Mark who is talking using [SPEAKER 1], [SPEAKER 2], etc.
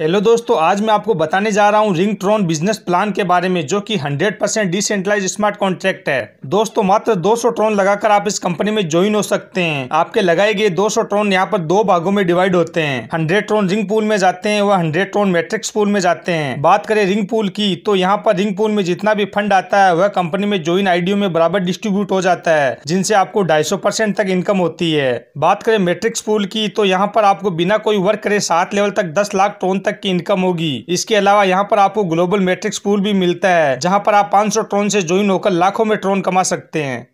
[SPEAKER 1] hello दोस्तों आज मैं आपको बताने जा रहा हूँ रिंग ट्रोन बिजनेस प्लान के बारे में जो कि 100% परसेंट डिसेंट्रलाइज स्मार्ट कॉन्ट्रैक्ट है दोस्तों मात्र 200 ट्रोन लगाकर आप इस कंपनी में ज्वाइन हो सकते हैं आपके लगाए गए 200 ट्रोन यहाँ पर दो भागों में डिवाइड होते हैं 100 ट्रोन रिंग पूल में जाते हैं वह हंड्रेड ट्रोन मेट्रिक्स पूल में जाते हैं बात करें रिंग पूल की तो यहाँ पर रिंग पूल में जितना भी फंड आता है वह कंपनी में ज्वाइन आईडियो में बराबर डिस्ट्रीब्यूट हो जाता है जिनसे आपको ढाई तक इनकम होती है बात करें मेट्रिक्स पूल की तो यहाँ पर आपको बिना कोई वर्क करे सात लेवल तक दस लाख ट्रोन तक की इनकम होगी इसके अलावा यहाँ पर आपको ग्लोबल मेट्रिक्स पूल भी मिलता है जहाँ पर आप पाँच ट्रोन से ज्वाइन होकर लाखों में ट्रोन कमा सकते हैं